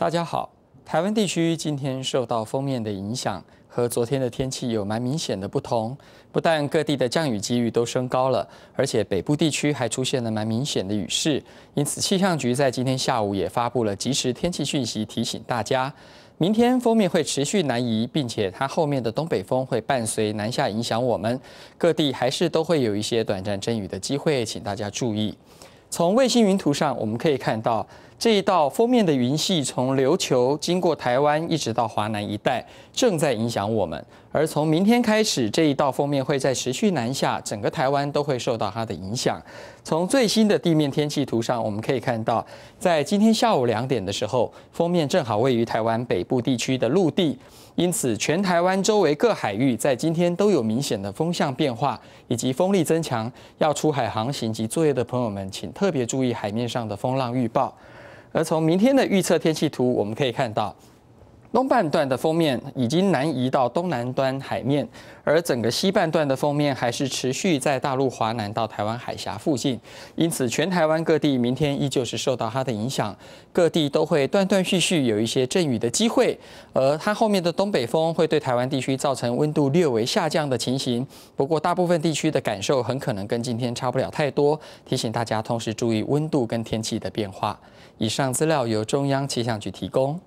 大家好，台湾地区今天受到封面的影响，和昨天的天气有蛮明显的不同。不但各地的降雨几率都升高了，而且北部地区还出现了蛮明显的雨势。因此，气象局在今天下午也发布了及时天气讯息，提醒大家，明天封面会持续南移，并且它后面的东北风会伴随南下影响我们各地，还是都会有一些短暂阵雨的机会，请大家注意。从卫星云图上，我们可以看到。这一道封面的云系从琉球经过台湾，一直到华南一带，正在影响我们。而从明天开始，这一道封面会在持续南下，整个台湾都会受到它的影响。从最新的地面天气图上，我们可以看到，在今天下午两点的时候，封面正好位于台湾北部地区的陆地，因此全台湾周围各海域在今天都有明显的风向变化以及风力增强。要出海航行及作业的朋友们，请特别注意海面上的风浪预报。而从明天的预测天气图，我们可以看到。东半段的封面已经南移到东南端海面，而整个西半段的封面还是持续在大陆华南到台湾海峡附近，因此全台湾各地明天依旧是受到它的影响，各地都会断断续续有一些阵雨的机会，而它后面的东北风会对台湾地区造成温度略微下降的情形，不过大部分地区的感受很可能跟今天差不了太多，提醒大家同时注意温度跟天气的变化。以上资料由中央气象局提供。